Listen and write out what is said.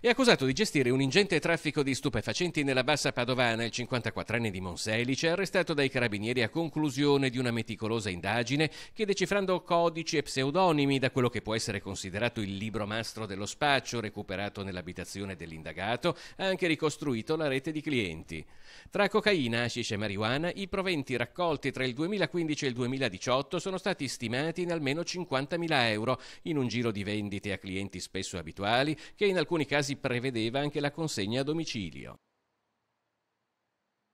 È accusato di gestire un ingente traffico di stupefacenti nella bassa padovana, il 54enne di Monselice arrestato dai carabinieri a conclusione di una meticolosa indagine che decifrando codici e pseudonimi da quello che può essere considerato il libro mastro dello spaccio recuperato nell'abitazione dell'indagato, ha anche ricostruito la rete di clienti. Tra cocaina, hashish e marijuana, i proventi raccolti tra il 2015 e il 2018 sono stati stimati in almeno 50.000 euro, in un giro di vendite a clienti spesso abituali che in alcuni casi casi prevedeva anche la consegna a domicilio.